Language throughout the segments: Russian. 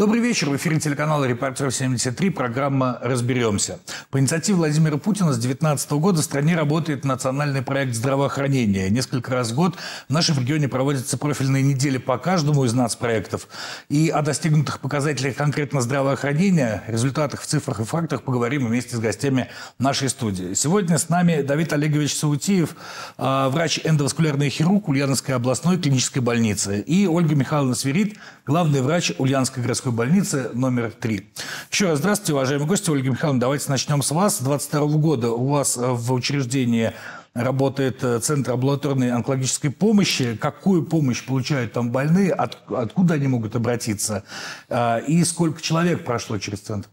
Добрый вечер. В эфире телеканала «Репортер-73» программа «Разберемся». По инициативе Владимира Путина с 2019 года в стране работает национальный проект здравоохранения. Несколько раз в год в нашем регионе проводятся профильные недели по каждому из проектов, И о достигнутых показателях конкретно здравоохранения, результатах в цифрах и фактах поговорим вместе с гостями нашей студии. Сегодня с нами Давид Олегович Саутиев, а, врач-эндоваскулярный хирург Ульяновской областной клинической больницы. И Ольга Михайловна Сверид, главный врач Ульяновской городской городской больницы номер 3. Еще раз здравствуйте, уважаемые гости. Ольга Михайловна, давайте начнем с вас. 22 года у вас э, в учреждении работает э, Центр амбулаторной онкологической помощи. Какую помощь получают там больные, от, откуда они могут обратиться э, и сколько человек прошло через центр?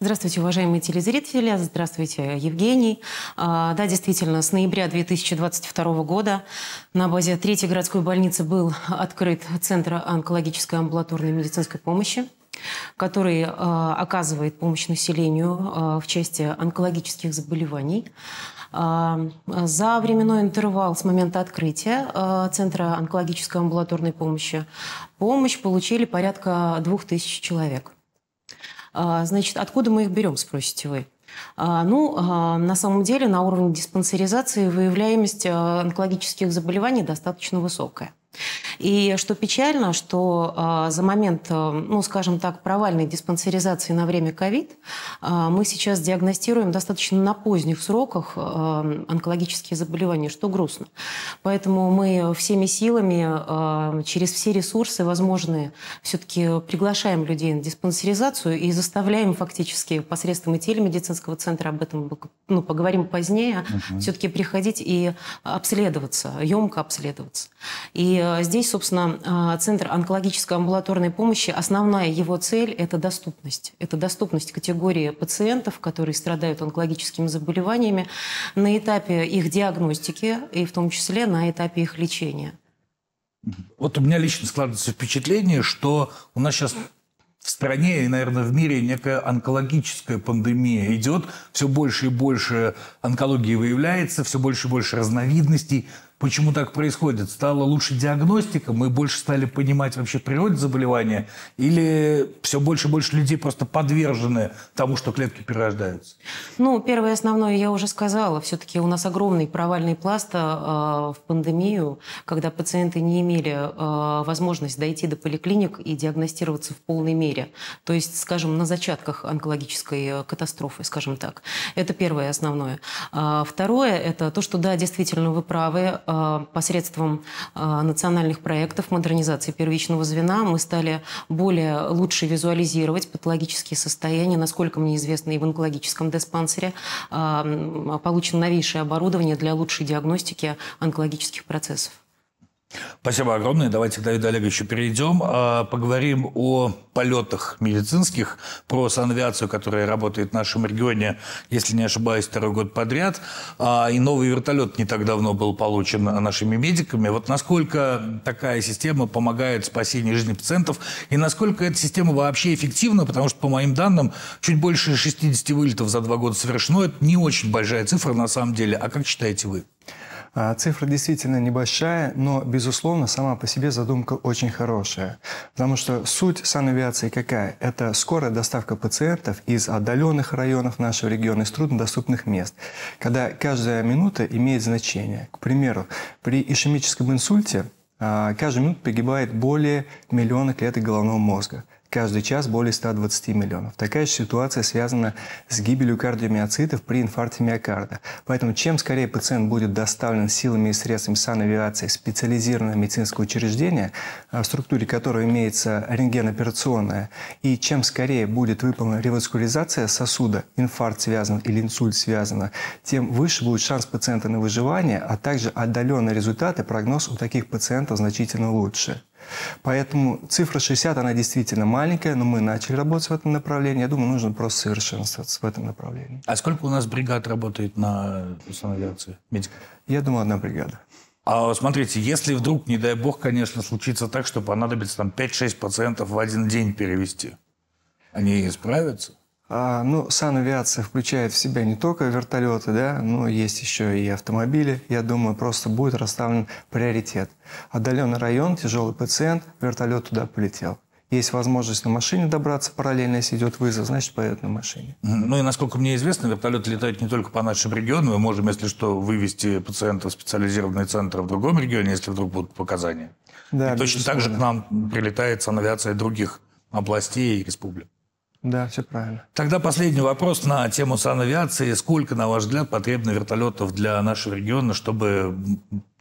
Здравствуйте, уважаемые телезрители. Здравствуйте, Евгений. А, да, действительно, с ноября 2022 года на базе третьей городской больницы был открыт Центр онкологической амбулаторной медицинской помощи который э, оказывает помощь населению э, в части онкологических заболеваний. Э, за временной интервал с момента открытия э, Центра онкологической амбулаторной помощи помощь получили порядка 2000 человек. А, значит, откуда мы их берем, спросите вы? А, ну, а, на самом деле, на уровне диспансеризации выявляемость онкологических заболеваний достаточно высокая. И что печально, что э, за момент, э, ну, скажем так, провальной диспансеризации на время ковид э, мы сейчас диагностируем достаточно на поздних сроках э, онкологические заболевания, что грустно. Поэтому мы всеми силами, э, через все ресурсы возможные, все-таки приглашаем людей на диспансеризацию и заставляем фактически посредством и телемедицинского центра, об этом ну, поговорим позднее, угу. все-таки приходить и обследоваться, емко обследоваться. И Э, здесь, собственно, э, Центр онкологической амбулаторной помощи, основная его цель – это доступность. Это доступность категории пациентов, которые страдают онкологическими заболеваниями на этапе их диагностики и в том числе на этапе их лечения. Вот у меня лично складывается впечатление, что у нас сейчас в стране и, наверное, в мире некая онкологическая пандемия идет. Все больше и больше онкологии выявляется, все больше и больше разновидностей, Почему так происходит? Стала лучше диагностика, мы больше стали понимать вообще природу заболевания, или все больше и больше людей просто подвержены тому, что клетки перерождаются? Ну, первое основное я уже сказала. Все-таки у нас огромный провальный пласт э, в пандемию, когда пациенты не имели э, возможности дойти до поликлиник и диагностироваться в полной мере. То есть, скажем, на зачатках онкологической э, катастрофы, скажем так. Это первое основное. А второе – это то, что, да, действительно, вы правы, э, а, посредством а, национальных проектов модернизации первичного звена мы стали более лучше визуализировать патологические состояния. Насколько мне известно, и в онкологическом диспансере а, получено новейшее оборудование для лучшей диагностики онкологических процессов. Спасибо огромное. Давайте к Давиду Олеговичу перейдем. А, поговорим о полетах медицинских, про санавиацию, которая работает в нашем регионе, если не ошибаюсь, второй год подряд. А, и новый вертолет не так давно был получен нашими медиками. Вот насколько такая система помогает спасению спасении жизни пациентов и насколько эта система вообще эффективна, потому что, по моим данным, чуть больше 60 вылетов за два года совершено. Это не очень большая цифра на самом деле. А как считаете вы? А, цифра действительно небольшая, но, безусловно, сама по себе задумка очень хорошая. Потому что суть санавиации какая? Это скорая доставка пациентов из отдаленных районов нашего региона, из труднодоступных мест, когда каждая минута имеет значение. К примеру, при ишемическом инсульте а, каждую минуту погибает более миллиона клеток головного мозга каждый час более 120 миллионов. Такая же ситуация связана с гибелью кардиомиоцитов при инфаркте миокарда. Поэтому чем скорее пациент будет доставлен силами и средствами санавиации в специализированное медицинское учреждение, э, в структуре которого имеется рентгеноперационная, и чем скорее будет выполнена реваскуляризация сосуда, инфаркт связан или инсульт связан, тем выше будет шанс пациента на выживание, а также отдаленные результаты, прогноз у таких пациентов значительно лучше. Поэтому цифра 60, она действительно маленькая, но мы начали работать в этом направлении. Я думаю, нужно просто совершенствоваться в этом направлении. А сколько у нас бригад работает на санавиации медиков? Я думаю, одна бригада. А смотрите, если вдруг, не дай бог, конечно, случится так, что понадобится там 5-6 пациентов в один день перевести, они справятся? А, ну, санавиация включает в себя не только вертолеты, да, но есть еще и автомобили. Я думаю, просто будет расставлен приоритет. Отдаленный район, тяжелый пациент, вертолет туда полетел. Есть возможность на машине добраться параллельно, если идет вызов, значит, поедет на машине. Ну и, насколько мне известно, вертолеты летают не только по нашим региону, Мы можем, если что, вывести пациента в специализированные центры в другом регионе, если вдруг будут показания. Да, и точно так же к нам прилетает санавиация других областей и республик. Да, все правильно. Тогда последний вопрос на тему санавиации. Сколько, на ваш взгляд, потребно вертолетов для нашего региона, чтобы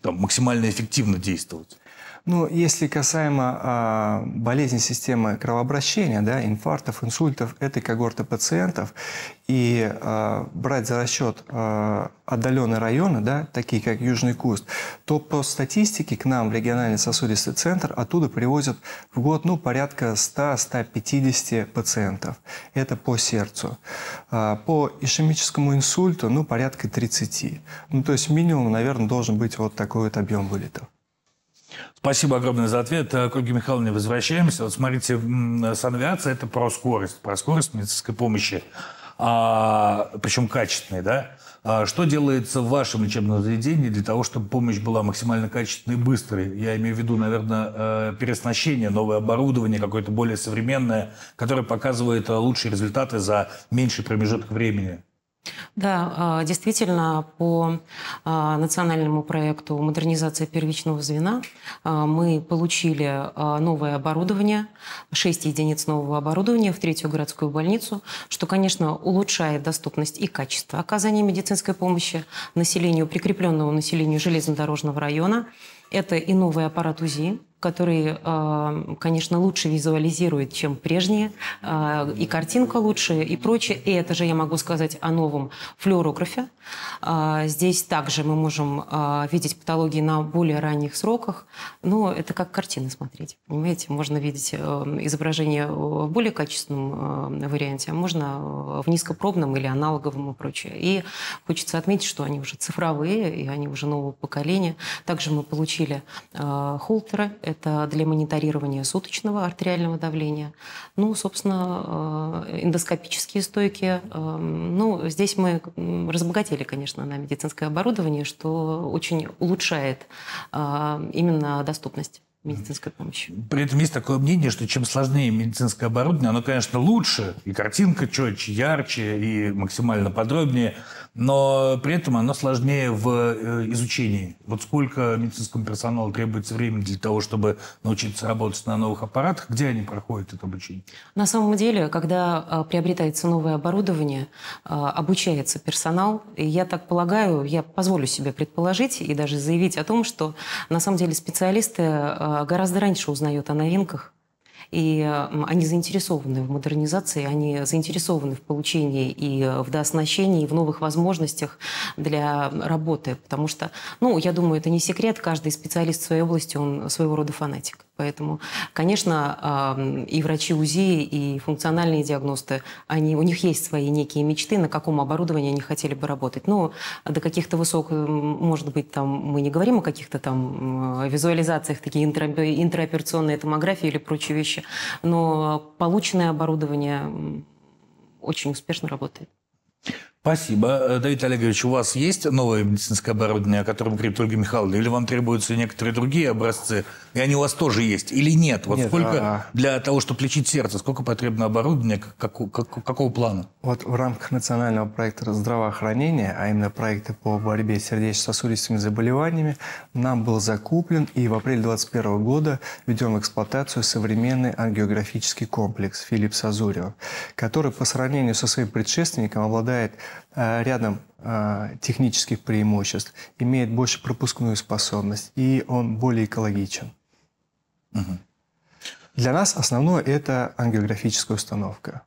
там, максимально эффективно действовать? Ну, если касаемо э, болезни системы кровообращения, да, инфарктов, инсультов, этой когорты пациентов, и э, брать за расчет э, а, отдаленные районы, да, такие как Южный Куст, то по статистике к нам в региональный сосудистый центр оттуда привозят в год ну, порядка 100-150 пациентов. Это по сердцу. Э, по ишемическому инсульту ну, порядка 30. Ну, то есть минимум, наверное, должен быть вот такой вот объем вылетов. Спасибо огромное за ответ. Э, К Ольге Михайловне возвращаемся. Вот смотрите, э, санавиация – это про скорость, про скорость медицинской помощи, а, причем качественной, да? А что делается в вашем лечебном заведении для того, чтобы помощь была максимально качественной и быстрой? Я имею в виду, наверное, э, переоснащение, новое оборудование, какое-то более современное, которое показывает лучшие результаты за меньший промежуток времени. Да, э, действительно, по э, национальному проекту модернизация первичного звена э, мы получили новое оборудование, 6 единиц нового оборудования в третью городскую больницу, что, конечно, улучшает доступность и качество оказания медицинской помощи населению, прикрепленному населению железнодорожного района. Это и новый аппарат УЗИ, который, э, конечно, лучше визуализирует, чем прежние, э, и картинка лучше, и прочее. И это же я могу сказать о новом флюорографе. Э, здесь также мы можем видеть патологии на более ранних сроках, но ну, это как картины смотреть. Понимаете, можно видеть изображение в более качественном варианте, а можно в низкопробном или аналоговом и прочее. И хочется отметить, что они уже цифровые, и они уже нового поколения. Также мы получили холтеры, это для мониторирования суточного артериального давления. Ну, собственно, э, эндоскопические стойки. Эм, ну, здесь мы разбогатели, конечно, на медицинское оборудование, что очень улучшает э, именно доступность медицинской помощи. При этом есть такое мнение, что чем сложнее медицинское оборудование, оно, конечно, лучше, и картинка четче, ярче, и максимально подробнее, но при этом оно сложнее в э, изучении. Вот сколько медицинскому персоналу требуется времени для того, чтобы научиться работать на новых аппаратах, где они проходят это обучение? На самом деле, когда а, приобретается новое оборудование, а, обучается персонал, и я так полагаю, я позволю себе предположить и даже заявить о том, что на самом деле специалисты а, а, гораздо раньше узнает о новинках, и они заинтересованы в модернизации, они заинтересованы в получении и в дооснащении, и в новых возможностях для работы. Потому что, ну, я думаю, это не секрет, каждый специалист в своей области, он своего рода фанатик. Поэтому, конечно, и врачи УЗИ, и функциональные диагносты, они, у них есть свои некие мечты, на каком оборудовании они хотели бы работать. Но до каких-то высоких, может быть, там мы не говорим о каких-то там визуализациях, такие интро, интраоперационные томографии или прочие вещи, но полученное оборудование очень успешно работает. Спасибо. Э, Давид Олегович, у вас есть новое медицинское оборудование, о котором говорит Ольга Михайловна, или вам требуются некоторые другие образцы, и они у вас тоже есть, или нет? Вот нет, сколько а... для того, чтобы лечить сердце, сколько потребно оборудования, как, как, какого плана? Вот в рамках национального проекта здравоохранения, а именно проекта по борьбе с сердечно-сосудистыми заболеваниями, нам был закуплен и в апреле 2021 года введен в эксплуатацию современный ангиографический комплекс Филипп Сазурева, который по сравнению со своим предшественником обладает Э, рядом э, технических преимуществ, имеет больше пропускную способность, и он более экологичен. Угу. Для нас основное – это ангиографическая установка.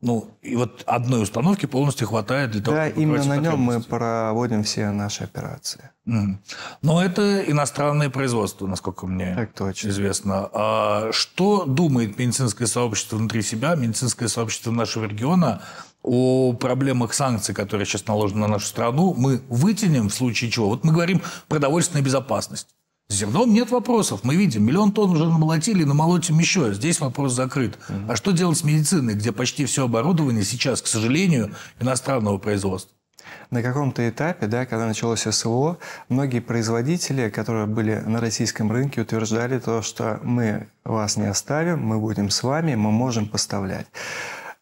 Ну, и вот одной установки полностью хватает для того, да, чтобы... Да, именно на нем мы проводим все наши операции. Mm. Но это иностранное производство, насколько мне так точно. известно. А что думает медицинское сообщество внутри себя, медицинское сообщество нашего региона о проблемах санкций, которые сейчас наложены на нашу страну, мы вытянем в случае чего. Вот мы говорим продовольственная безопасность. С зерном нет вопросов. Мы видим, миллион тонн уже намолотили и намолотим еще. Здесь вопрос закрыт. А что делать с медициной, где почти все оборудование сейчас, к сожалению, иностранного производства? На каком-то этапе, да, когда началось СВО, многие производители, которые были на российском рынке, утверждали то, что мы вас не оставим, мы будем с вами, мы можем поставлять.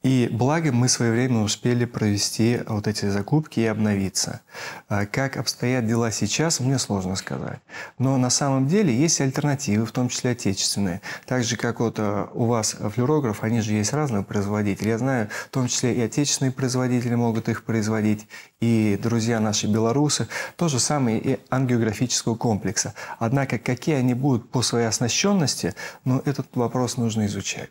И благо мы своевременно успели провести вот эти закупки и обновиться. А, как обстоят дела сейчас, мне сложно сказать. Но на самом деле есть альтернативы, в том числе отечественные. Так же, как вот а, у вас флюорограф, они же есть разные производители. Я знаю, в том числе и отечественные производители могут их производить, и друзья наши белорусы. То же самое и ангиографического комплекса. Однако, какие они будут по своей оснащенности, но ну, этот вопрос нужно изучать.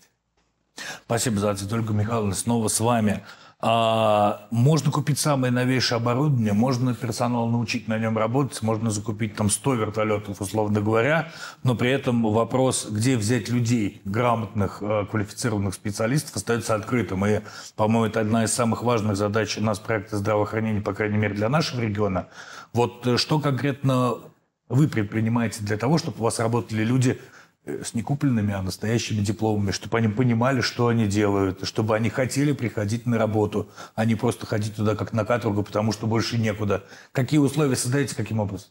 Спасибо за ответ, Ольга Михайловна. Снова с вами. А, можно купить самое новейшее оборудование, можно персонал научить на нем работать, можно закупить там 100 вертолетов, условно говоря, но при этом вопрос, где взять людей, грамотных, э, квалифицированных специалистов, остается открытым. И, по-моему, это одна из самых важных задач у нас проекта здравоохранения, по крайней мере, для нашего региона. Вот э, что конкретно вы предпринимаете для того, чтобы у вас работали люди, Э, с некупленными, а настоящими дипломами, чтобы они понимали, что они делают, чтобы они хотели приходить на работу, а не просто ходить туда как на каторгу, потому что больше некуда. Какие условия создаете, каким образом?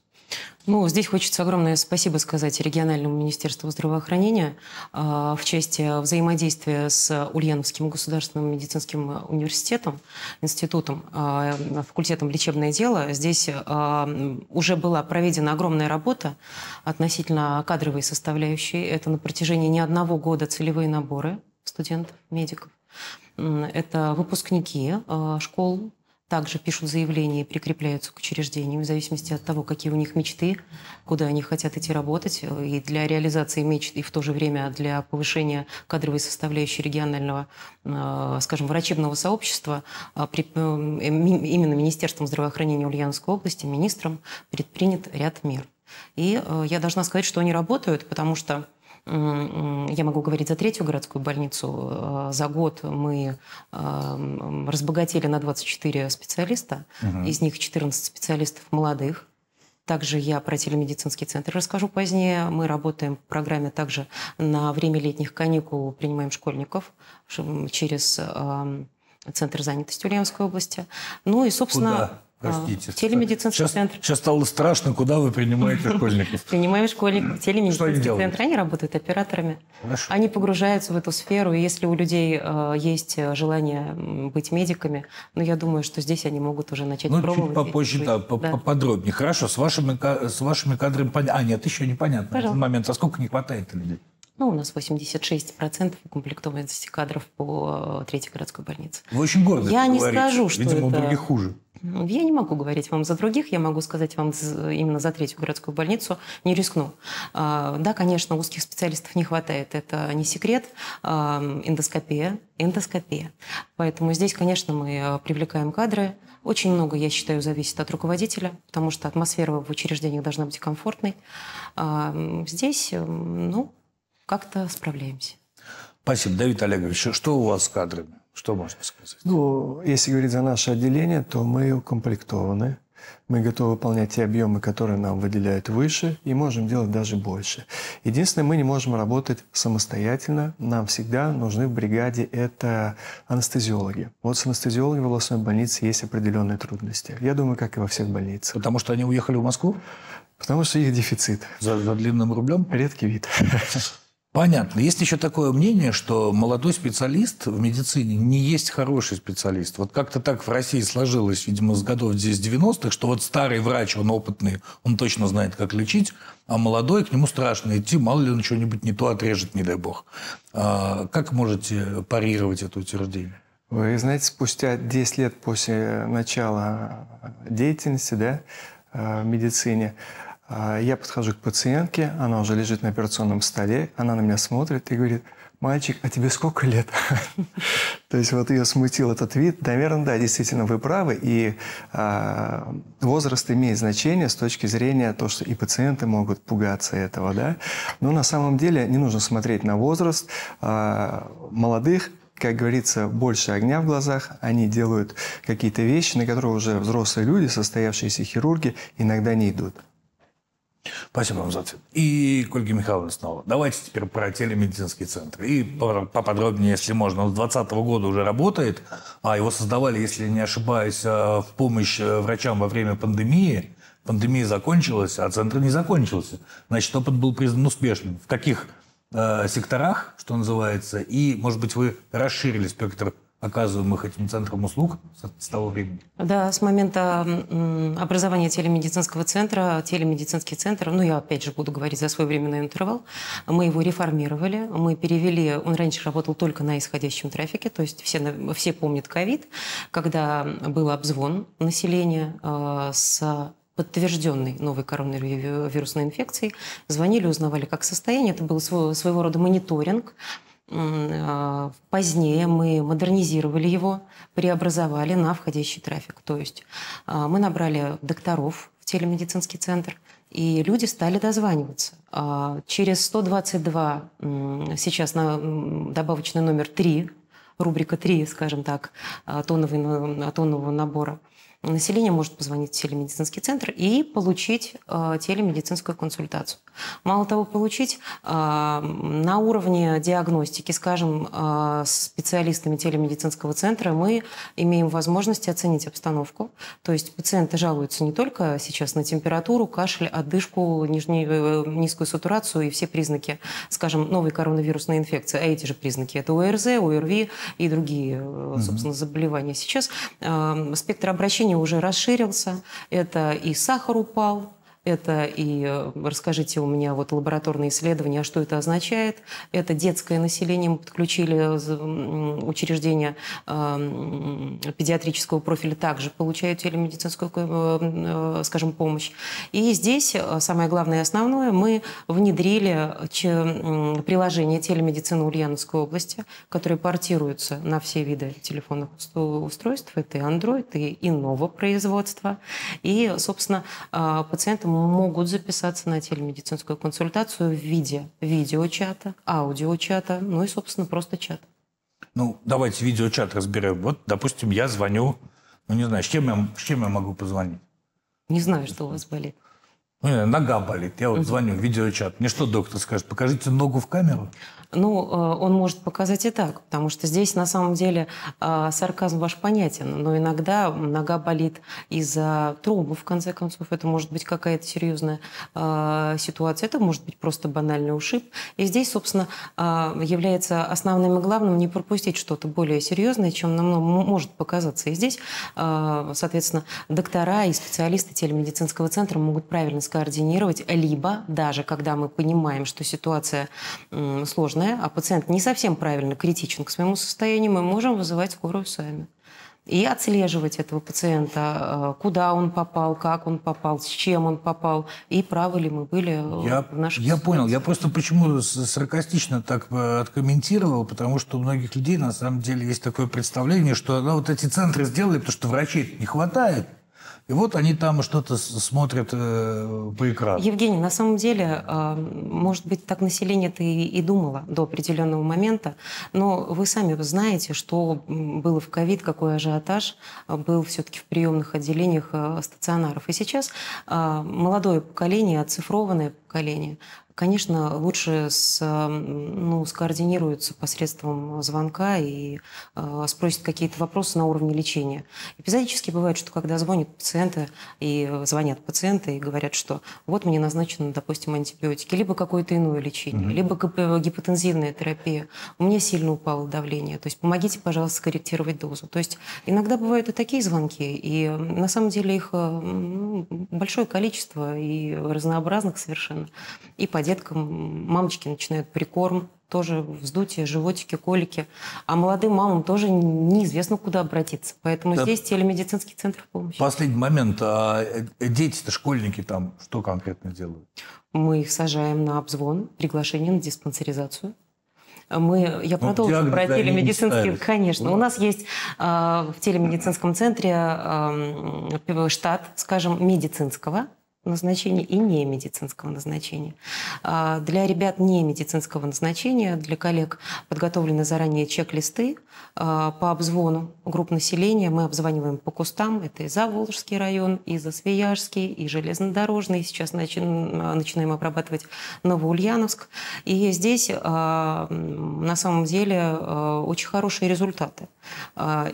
Ну, здесь хочется огромное спасибо сказать региональному министерству здравоохранения а, в части взаимодействия с Ульяновским государственным медицинским университетом, институтом, а, факультетом лечебное дело. Здесь а, уже была проведена огромная работа относительно кадровой составляющей. Это на протяжении не одного года целевые наборы студентов, медиков. Это выпускники школ также пишут заявления и прикрепляются к учреждениям в зависимости от того, какие у них мечты, куда они хотят идти работать. Э, и для реализации мечт, и в то же время для повышения кадровой составляющей регионального, э, скажем, врачебного сообщества а, э, эм, именно Министерством здравоохранения Ульяновской области, министром предпринят ряд мер. И я должна сказать, что они работают, потому что я могу говорить за третью городскую больницу, э, за год мы эм, разбогатели на 24 специалиста, угу. из них 14 специалистов молодых, также я про телемедицинский центр расскажу позднее. Мы работаем в программе также на время летних каникул, принимаем школьников через эм, Центр занятости Ульяновской области. Ну и, собственно... Куда? А, Простите. Телемедицинский сейчас, центр. Сейчас стало страшно, куда вы принимаете школьников. Принимаем школьников. Телемедицинский центр. Они работают операторами. Хорошо. Они погружаются в эту сферу. И если у людей э, есть э, желание быть медиками, ну, я думаю, что здесь они могут уже начать ну, пробовать. Ну, попозже, да, да, поподробнее. Хорошо, с вашими, с вашими кадрами понятно. А, нет, еще непонятно. Пожалуйста. момент, а сколько не хватает людей? Ну, у нас 86% укомплектованности кадров по э, третьей городской больнице. Вы очень гордо Я не говорите. скажу, что Видимо, это... у других хуже. Ну, я не могу говорить вам за других, я могу сказать вам именно за третью городскую больницу, не рискну. А, да, конечно, узких специалистов не хватает, это не секрет. А, эндоскопия, эндоскопия. Поэтому здесь, конечно, мы э, привлекаем кадры. Очень много, я считаю, зависит от руководителя, потому что атмосфера в учреждениях должна быть комфортной. А, здесь, ну, как-то справляемся. Спасибо. Давид Олегович, что у вас с кадрами? Что можно сказать? Ну, если говорить за наше отделение, то мы укомплектованы. Мы готовы выполнять те объемы, которые нам выделяют выше, и можем делать даже больше. Единственное, мы не можем работать самостоятельно. Нам всегда нужны в бригаде это анестезиологи. Вот с анестезиологами в областной больнице есть определенные трудности. Я думаю, как и во всех больницах. Потому что они уехали в Москву? Потому что их дефицит. За, за длинным рублем? Редкий вид. Понятно. Есть еще такое мнение, что молодой специалист в медицине не есть хороший специалист. Вот как-то так в России сложилось, видимо, с годов здесь 90-х, что вот старый врач, он опытный, он точно знает, как лечить, а молодой, к нему страшно идти, мало ли он что-нибудь не то отрежет, не дай бог. А как можете парировать это утверждение? Вы знаете, спустя 10 лет после начала деятельности да, э, в медицине, а, я подхожу к пациентке, она уже лежит на операционном столе, она на меня смотрит и говорит, мальчик, а тебе сколько лет? То есть вот ее смутил этот вид. Наверное, да, действительно, вы правы. И а, возраст имеет значение с точки зрения того, что и пациенты могут пугаться этого, да. Но на самом деле не нужно смотреть на возраст. А, молодых как говорится, больше огня в глазах, они делают какие-то вещи, на которые уже взрослые люди, состоявшиеся хирурги, иногда не идут. Спасибо вам за ответ. И Кольги Ольге Михайловне снова. Давайте теперь про телемедицинский центр. И поподробнее, если можно. Он с 2020 года уже работает, а его создавали, если не ошибаюсь, э, в помощь э, врачам во время пандемии. Пандемия закончилась, а центр не закончился. Значит, опыт был признан успешным. В каких э, секторах, что называется? И, может быть, вы расширили спектр оказываемых этим центром услуг с того времени? Да, с момента образования телемедицинского центра, телемедицинский центр, ну я опять же буду говорить за свой временный интервал, мы его реформировали, мы перевели, он раньше работал только на исходящем трафике, то есть все, все помнят ковид, когда был обзвон населения э, с подтвержденной новой коронавирусной инфекцией. Звонили, узнавали, как состояние. Это был своего рода мониторинг. А, позднее мы модернизировали его, преобразовали на входящий трафик. То есть а, мы набрали докторов в телемедицинский центр, и люди стали дозваниваться. А, через 122, сейчас на добавочный номер 3, рубрика 3, скажем так, тонового, набора – население может позвонить в телемедицинский центр и получить э, телемедицинскую консультацию. Мало того, получить э, на уровне диагностики, скажем, э, с специалистами телемедицинского центра мы имеем возможность оценить обстановку. То есть пациенты жалуются не только сейчас на температуру, кашель, отдышку, нижнюю, э, низкую сатурацию и все признаки, скажем, новой коронавирусной инфекции, а эти же признаки – это ОРЗ, ОРВИ и другие, э, собственно, заболевания. Сейчас э, спектр обращения уже расширился. Это и сахар упал, это и э, расскажите у меня вот лабораторные исследования, а что это означает. Это детское население. Мы подключили э, учреждения э, педиатрического профиля, также получают телемедицинскую, скажем, помощь. И здесь самое главное и основное, мы внедрили приложение телемедицины Ульяновской области, которое портируются на все виды телефонных устройств. Это и Android, и иного производства. И, собственно, пациентам могут записаться на телемедицинскую консультацию в виде видеочата, аудиочата, ну и, собственно, просто чат. Ну, давайте видеочат разберем. Вот, допустим, я звоню, ну, не знаю, с чем я, с чем я могу позвонить? Не знаю, что у вас болит. Ну, нога болит. Я вот угу. звоню, видеочат. Мне что доктор скажет? Покажите ногу в камеру? Ну, э, он может показать и так, потому что здесь на самом деле э, сарказм ваш понятен, но иногда нога болит из-за травмы, в конце концов. Это может быть какая-то серьезная э, ситуация, это может быть просто банальный ушиб. И здесь, собственно, является основным и главным не пропустить что-то более серьезное, чем нам может показаться. И здесь, соответственно, доктора и специалисты телемедицинского центра могут правильно скоординировать, либо даже когда мы понимаем, что ситуация сложная, сложная, а пациент не совсем правильно критичен к своему состоянию, мы можем вызывать скорую сами. И отслеживать этого пациента, э, куда он попал, как он попал, с чем он попал, и правы ли мы были э, я, в наших Я понял. Я просто почему саркастично так э, откомментировал, потому что у многих людей на самом деле есть такое представление, что ну, вот эти центры сделали, потому что врачей не хватает. И вот они там что-то смотрят э, по экрану. Евгений, на самом деле, э, может быть, так население-то и, и думало до определенного момента, но вы сами знаете, что было в ковид, какой ажиотаж э, был все-таки в приемных отделениях э, стационаров. И сейчас э, молодое поколение, оцифрованное поколение, конечно, лучше с, ну, скоординируются посредством звонка и э, спросят какие-то вопросы на уровне лечения. Эпизодически бывает, что когда звонят пациенты и э, звонят пациенты и говорят, что вот мне назначены, допустим, антибиотики, либо какое-то иное лечение, mm-hmm. либо э, гипотензивная терапия. У меня сильно упало давление, то есть помогите, пожалуйста, скорректировать дозу. То есть иногда бывают и такие звонки, и э, на самом деле их ну, большое количество и разнообразных совершенно. И по деткам мамочки начинают прикорм, тоже вздутие, животики, колики. А молодым мамам тоже неизвестно, куда обратиться. Поэтому да. здесь телемедицинский центр помощи. Последний момент. А э, дети-то, школьники там, что конкретно делают? Мы их сажаем на обзвон, приглашение на диспансеризацию. Мы, я ну, продолжу про телемедицинский, конечно. Да. У нас есть э, в телемедицинском центре э, штат, скажем, медицинского, назначения и не медицинского назначения. А, для ребят не медицинского назначения, для коллег подготовлены заранее чек-листы а, по обзвону групп населения. Мы обзваниваем по кустам. Это и Заволжский район, и Засвияжский, и Железнодорожный. Сейчас начи... А, начинаем обрабатывать Новоульяновск. И здесь на самом деле очень хорошие результаты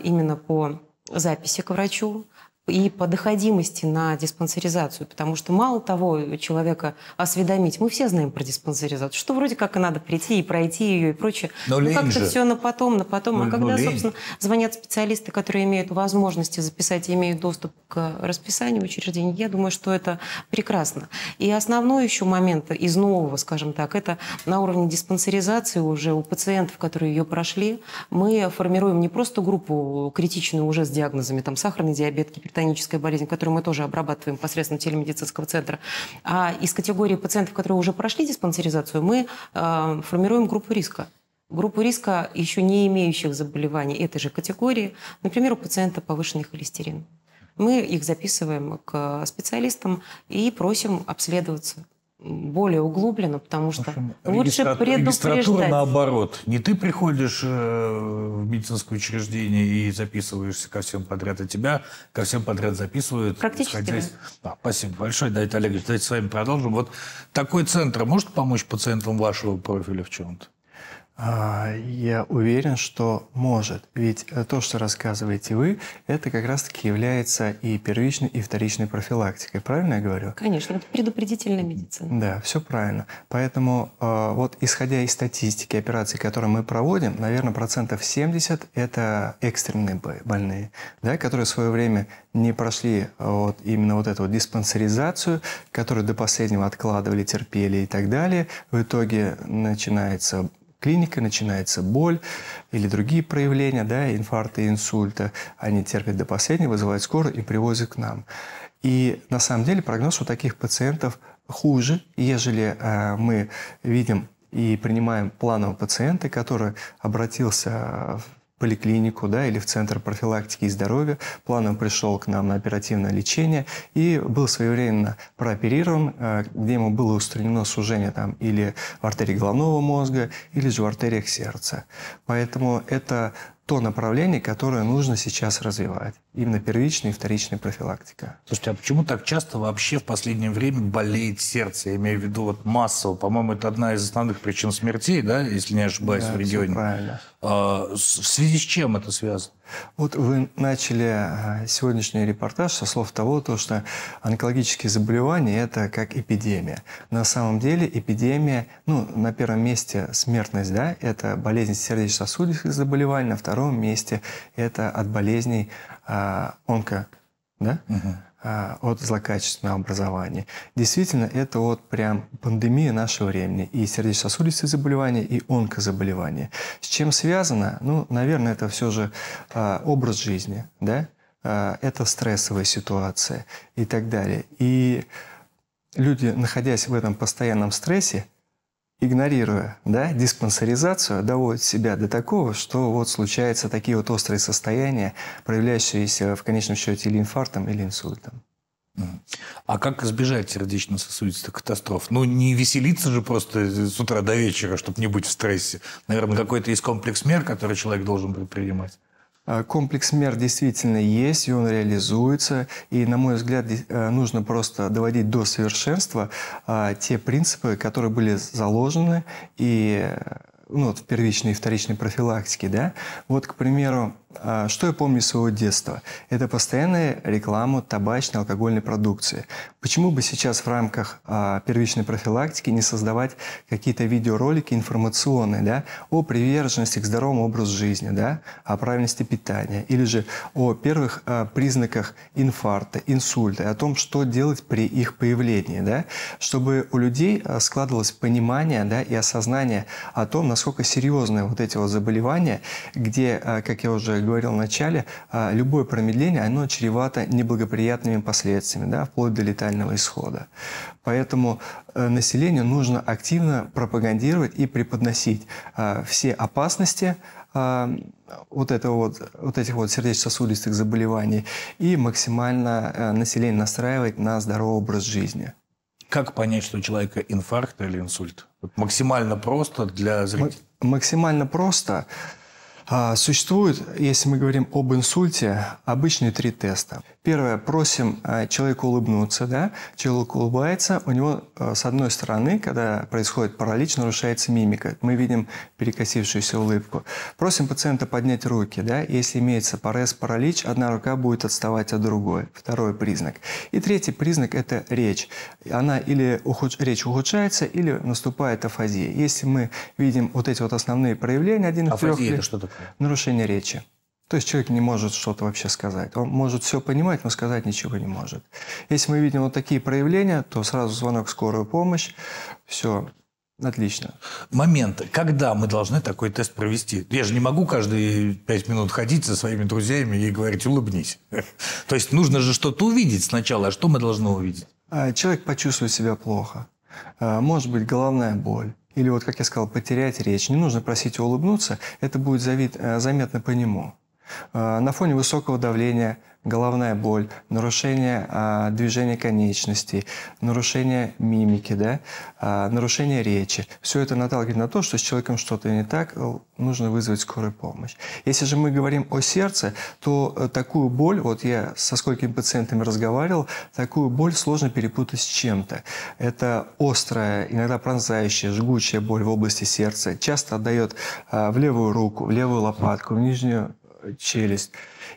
именно по записи к врачу, и по доходимости на диспансеризацию, потому что мало того человека осведомить, мы все знаем про диспансеризацию, что вроде как и надо прийти и пройти ее и прочее. Но, но как-то все на потом, на потом. А ну, а когда, лень. собственно, звонят специалисты, которые имеют возможности записать и имеют доступ к расписанию учреждений, я думаю, что это прекрасно. И основной еще момент из нового, скажем так, это на уровне диспансеризации уже у пациентов, которые ее прошли, мы формируем не просто группу критичную уже с диагнозами, там сахарный диабет, тоническая болезнь, которую мы тоже обрабатываем посредством телемедицинского центра. А из категории пациентов, которые уже прошли диспансеризацию, мы э, формируем группу риска группу риска еще не имеющих заболеваний этой же категории, например, у пациента повышенный холестерин. Мы их записываем к э, специалистам и просим обследоваться более углубленно, потому что общем, лучше регистратура, предупреждать. Регистратура наоборот. Не ты приходишь э, в медицинское учреждение и записываешься ко всем подряд, а тебя ко всем подряд записывают. Практически. Исходя... Да. Да, спасибо большое, Давид Олегович. Давайте с вами продолжим. Вот такой центр может помочь пациентам вашего профиля в чем-то? А, я уверен, что может. Ведь э, то, что рассказываете вы, это как раз-таки является и первичной, и вторичной профилактикой. Правильно я говорю? Конечно, это предупредительная медицина. Да, все правильно. Поэтому э, вот исходя из статистики операций, которые мы проводим, наверное, процентов 70 – это экстренные больные, да, которые в свое время не прошли э, вот именно вот эту диспансеризацию, которую до последнего откладывали, терпели и так далее. В итоге начинается клиника, начинается боль или другие проявления, да, инфаркта и инсульта. Они терпят до последнего, вызывают скорую и привозят к нам. И на самом деле прогноз у таких пациентов хуже, ежели э, мы видим и принимаем планового пациента, который обратился поликлинику да, или в Центр профилактики и здоровья. Планом пришел к нам на оперативное лечение и был своевременно прооперирован, э, где ему было устранено сужение там, или в артерии головного мозга, или же в артериях сердца. Поэтому это то направление, которое нужно сейчас развивать. Именно первичная и вторичная профилактика. Слушайте, а почему так часто вообще в последнее время болеет сердце? Я имею в виду вот массово. По-моему, это одна из основных причин смертей, да, если не ошибаюсь, да, в регионе. Правильно. А, в связи с чем это связано? Вот вы начали э, сегодняшний репортаж со слов того, то, что онкологические заболевания – это как эпидемия. На самом деле эпидемия, ну, на первом месте смертность, да, это болезнь сердечно-сосудистых заболеваний, на втором месте это от болезней э, онко, да? Угу. А, от злокачественного образования. Действительно, это вот прям пандемия нашего времени. И сердечно-сосудистые заболевания, и онкозаболевания. С чем связано? Ну, наверное, это все же а, образ жизни, да? А, это стрессовая ситуация и так далее. И люди, находясь в этом постоянном стрессе, игнорируя да, диспансеризацию, доводит себя до такого, что вот случаются такие вот острые состояния, проявляющиеся в конечном счете или инфарктом, или инсультом. А как избежать сердечно-сосудистых катастроф? Ну, не веселиться же просто с утра до вечера, чтобы не быть в стрессе. Наверное, какой-то есть комплекс мер, который человек должен предпринимать. Э, комплекс мер действительно есть, и он реализуется. И, на мой взгляд, э, нужно просто доводить до совершенства э, те принципы, которые были заложены и ну, вот в первичной и вторичной профилактике. Да? Вот, к примеру, а, что я помню из своего детства? Это постоянная реклама табачной алкогольной продукции. Почему бы сейчас в рамках а, первичной профилактики не создавать какие-то видеоролики информационные да, о приверженности к здоровому образу жизни, да, о правильности питания или же о первых а, признаках инфаркта, инсульта, о том, что делать при их появлении, да, чтобы у людей складывалось понимание да, и осознание о том, насколько серьезны вот эти вот заболевания, где, как я уже говорил в начале, а, любое промедление, оно чревато неблагоприятными последствиями, да, вплоть до летального исхода. Поэтому э, населению нужно активно пропагандировать и преподносить а, все опасности а, вот, этого вот, вот этих вот сердечно-сосудистых заболеваний и максимально э, население настраивать на здоровый образ жизни. Как понять, что у человека инфаркт или инсульт? Максимально просто для зрителей. Максимально просто. А, Существует, если мы говорим об инсульте, обычные три теста. Первое, просим э, человека улыбнуться. Да? Человек улыбается, у него э, с одной стороны, когда происходит паралич, нарушается мимика. Мы видим перекосившуюся улыбку. Просим пациента поднять руки. Да? Если имеется парез, паралич, одна рука будет отставать от другой. Второй признак. И третий признак – это речь. Она или ухуд... речь ухудшается, или наступает афазия. Если мы видим вот эти вот основные проявления, один из афазия трех... это что такое? нарушение речи. То есть человек не может что-то вообще сказать. Он может все понимать, но сказать ничего не может. Если мы видим вот такие проявления, то сразу звонок в скорую помощь, все, Отлично. Момент, когда мы должны такой тест провести? Я же не могу каждые пять минут ходить со своими друзьями и говорить «улыбнись». То есть нужно же что-то увидеть сначала. А что мы должны увидеть? А, человек почувствует себя плохо. А, может быть, головная боль или вот, как я сказал, потерять речь. Не нужно просить его улыбнуться, это будет э, заметно по нему. Э, на фоне высокого давления головная боль, нарушение а, движения конечностей, нарушение мимики, да, а, нарушение речи. Все это наталкивает на то, что с человеком что-то не так, э, нужно вызвать скорую помощь. Если же мы говорим о сердце, то э, такую боль, вот я со сколькими пациентами разговаривал, такую боль сложно перепутать с чем-то. Это острая, иногда пронзающая, жгучая боль в области сердца, часто отдает а, в левую руку, в левую лопатку, в нижнюю челюсть.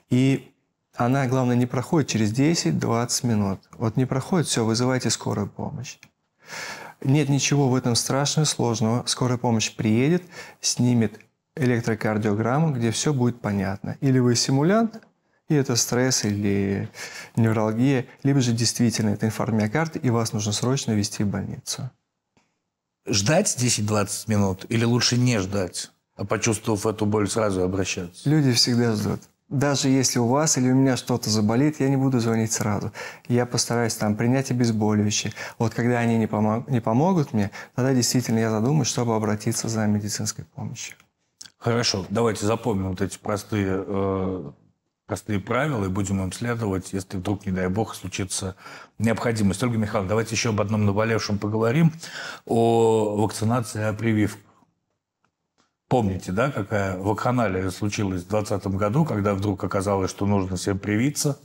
И она, главное, не проходит через 10-20 минут. Вот не проходит, все, вызывайте скорую помощь. Нет ничего в этом страшного, и сложного. Скорая помощь приедет, снимет электрокардиограмму, где все будет понятно. Или вы симулянт, и это стресс или невралгия, либо же действительно это инфармиокард, и вас нужно срочно вести в больницу. Ждать 10-20 минут или лучше не ждать? а почувствовав эту боль, сразу обращаться? Люди всегда ждут. Даже если у вас или у меня что-то заболит, я не буду звонить сразу. Я постараюсь там принять обезболивающее. Вот когда они не, помо не помогут мне, тогда действительно я задумаюсь, чтобы обратиться за медицинской помощью. Хорошо, давайте запомним вот эти простые, э, простые правила и будем им следовать, если вдруг, не дай бог, случится необходимость. Ольга Михайловна, давайте еще об одном наболевшем поговорим, о вакцинации, о прививках. Помните, да, какая вакханалия случилась в 2020 году, когда вдруг оказалось, что нужно всем привиться.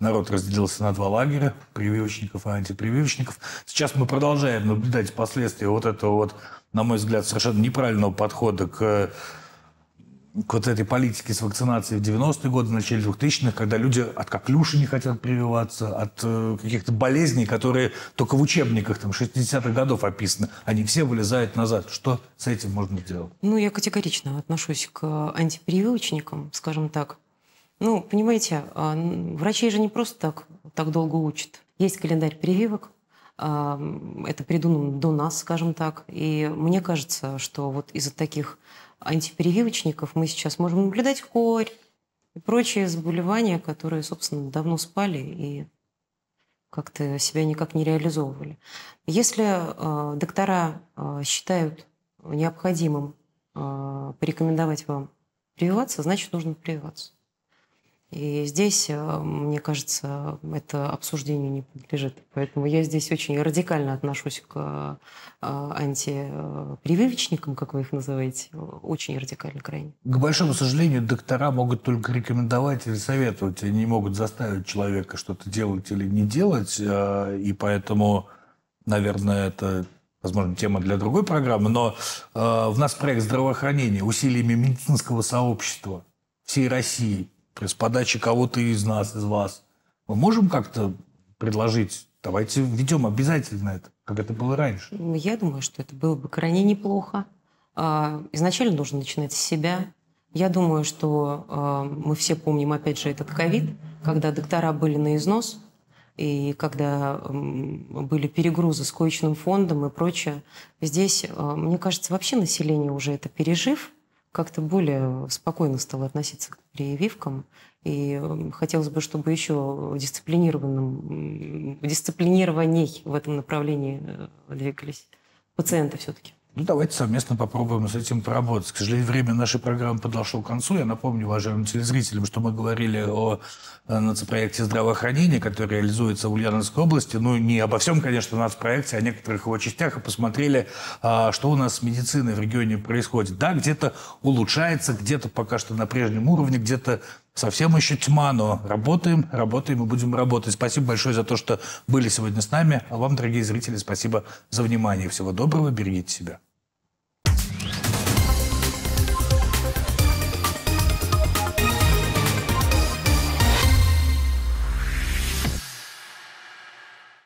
Народ разделился на два лагеря – прививочников и антипрививочников. Сейчас мы продолжаем наблюдать последствия вот этого вот, на мой взгляд, совершенно неправильного подхода к вот этой политики с вакцинацией в 90-е годы, в начале 2000-х, когда люди от коклюши не хотят прививаться, от э, каких-то болезней, которые только в учебниках там, 60-х годов описаны, они все вылезают назад. Что с этим можно сделать? Ну, я категорично отношусь к антипрививочникам, скажем так. Ну, понимаете, а, врачей же не просто так, так долго учат. Есть календарь прививок, а, это придумано до нас, скажем так. И мне кажется, что вот из-за таких антиперевивочников мы сейчас можем наблюдать корь и прочие заболевания, которые, собственно, давно спали и как-то себя никак не реализовывали. Если э, доктора э, считают необходимым э, порекомендовать вам прививаться, значит, нужно прививаться. И здесь, э, мне кажется, это обсуждению не подлежит. Поэтому я здесь очень радикально отношусь к э, антипрививочникам, как вы их называете, очень радикально крайне. К большому сожалению, доктора могут только рекомендовать или советовать, они не могут заставить человека что-то делать или не делать, э, и поэтому, наверное, это возможно, тема для другой программы, но э, в нас проект здравоохранения усилиями медицинского сообщества всей России с подачи кого-то из нас, из вас, мы можем как-то предложить, давайте введем обязательно это, как это было раньше? Я думаю, что это было бы крайне неплохо. А, изначально нужно начинать с себя. Я думаю, что а, мы все помним, опять же, этот ковид, когда доктора были на износ, и когда были перегрузы с коечным фондом и прочее. Здесь, а, мне кажется, вообще население уже это пережив – как-то более спокойно стала относиться к прививкам. И хотелось бы, чтобы еще дисциплинированным, дисциплинированней в этом направлении э, двигались пациенты все-таки. Ну, давайте совместно попробуем с этим поработать. К сожалению, время нашей программы подошло к концу. Я напомню уважаемым телезрителям, что мы говорили о э, нацпроекте здравоохранения, который реализуется в Ульяновской области. Ну, не обо всем, конечно, нацпроекте, а о некоторых его частях. И посмотрели, а, что у нас с медициной в регионе происходит. Да, где-то улучшается, где-то пока что на прежнем уровне, где-то Совсем еще тьма, но работаем, работаем и будем работать. Спасибо большое за то, что были сегодня с нами. А вам, дорогие зрители, спасибо за внимание. Всего доброго, берегите себя.